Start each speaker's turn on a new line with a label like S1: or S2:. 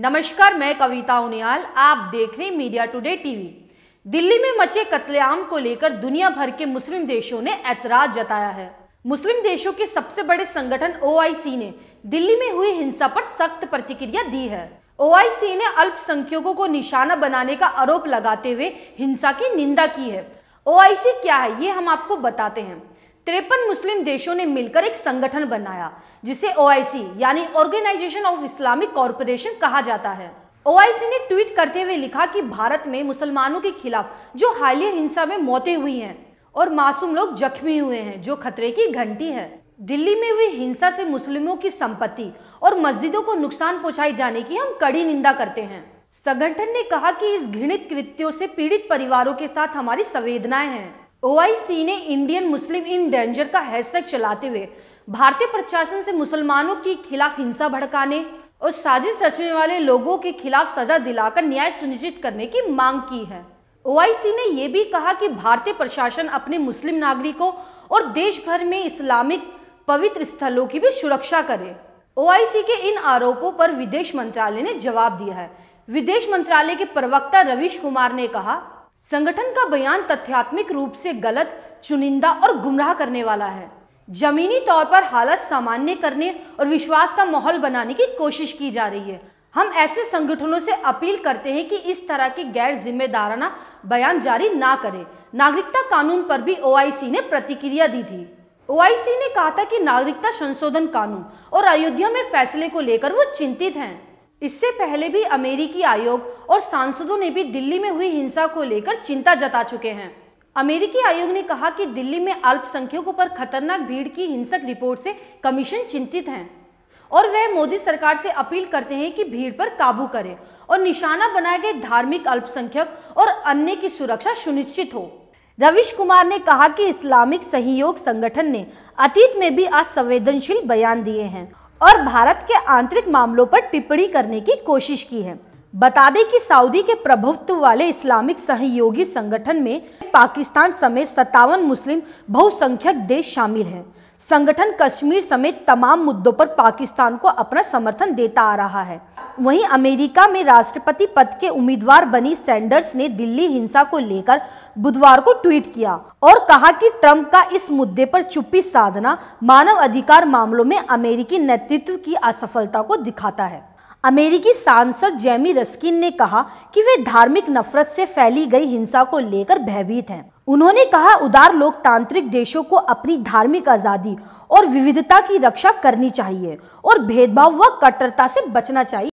S1: नमस्कार मैं कविता उनियाल आप देख रहे मीडिया टुडे टीवी दिल्ली में मचे कत्लेआम को लेकर दुनिया भर के मुस्लिम देशों ने ऐतराज जताया है मुस्लिम देशों के सबसे बड़े संगठन ओआईसी ने दिल्ली में हुई हिंसा पर सख्त प्रतिक्रिया दी है ओआईसी ने अल्पसंख्यकों को निशाना बनाने का आरोप लगाते हुए हिंसा की निंदा की है ओआईसी क्या है ये हम आपको बताते हैं तिरपन मुस्लिम देशों ने मिलकर एक संगठन बनाया जिसे ओआईसी यानी ऑर्गेनाइजेशन ऑफ इस्लामिक कॉरपोरेशन कहा जाता है ओआईसी ने ट्वीट करते हुए लिखा कि भारत में मुसलमानों के खिलाफ जो हालिया हिंसा में मौतें हुई हैं और मासूम लोग जख्मी हुए हैं जो खतरे की घंटी है दिल्ली में हुई हिंसा से मुस्लिमों की संपत्ति और मस्जिदों को नुकसान पहुंचाए जाने की हम कड़ी निंदा करते हैं संगठन ने कहा कि इस घृणित कृत्यों से पीड़ित परिवारों के साथ हमारी संवेदनाएं हैं ओआईसी ने इंडियन मुस्लिम इन डेंजर का हैशटैग चलाते हुए भारतीय प्रशासन से मुसलमानों के खिलाफ हिंसा भड़काने और साजिश रचने वाले लोगों के खिलाफ सजा दिलाकर न्याय सुनिश्चित करने की मांग की है ओआईसी ने यह भी कहा कि भारतीय प्रशासन अपने मुस्लिम नागरिकों और देश भर में इस्लामिक पवित्र स्थलों की भी सुरक्षा करे ओआईसी के इन आरोपों पर विदेश मंत्रालय ने जवाब दिया है विदेश मंत्रालय के प्रवक्ता रवीश कुमार ने कहा संगठन का बयान तथ्यात्मक रूप से गलत चुनिंदा और गुमराह करने वाला है जमीनी तौर पर हालत सामान्य करने और विश्वास का माहौल बनाने की कोशिश की जा रही है हम ऐसे संगठनों से अपील करते हैं कि इस तरह के गैर जिम्मेदाराना बयान जारी ना करें नागरिकता कानून पर भी ओआईसी ने प्रतिक्रिया दी थी ओआईसी ने कहा था कि नागरिकता संशोधन कानून और अयोध्या में फैसले को लेकर वो चिंतित हैं इससे पहले भी अमेरिकी आयोग और सांसदों ने भी दिल्ली में हुई हिंसा को लेकर चिंता जता चुके हैं अमेरिकी आयोग ने कहा कि दिल्ली में अल्पसंख्यकों पर खतरनाक भीड़ की हिंसक रिपोर्ट से कमीशन चिंतित हैं और वह मोदी सरकार से अपील करते हैं कि भीड़ पर काबू करें और निशाना बनाए गए धार्मिक अल्पसंख्यक और अन्य की सुरक्षा सुनिश्चित हो रविश कुमार ने कहा कि इस्लामिक सहयोग संगठन ने अतीत में भी असंवेदनशील बयान दिए हैं और भारत के आंतरिक मामलों पर टिप्पणी करने की कोशिश की है बता दें कि सऊदी के प्रभुत्व वाले इस्लामिक सहयोगी संगठन में पाकिस्तान समेत सत्तावन मुस्लिम बहुसंख्यक देश शामिल हैं संगठन कश्मीर समेत तमाम मुद्दों पर पाकिस्तान को अपना समर्थन देता आ रहा है वहीं अमेरिका में राष्ट्रपति पद के उम्मीदवार बनी सैंडर्स ने दिल्ली हिंसा को लेकर बुधवार को ट्वीट किया और कहा कि ट्रंप का इस मुद्दे पर चुप्पी साधना मानव अधिकार मामलों में अमेरिकी नेतृत्व की असफलता को दिखाता है अमेरिकी सांसद जेमी रस्किन ने कहा कि वे धार्मिक नफरत से फैली गई हिंसा को लेकर भयभीत हैं उन्होंने कहा उदार लोकतांत्रिक देशों को अपनी धार्मिक आज़ादी और विविधता की रक्षा करनी चाहिए और भेदभाव व कट्टरता से बचना चाहिए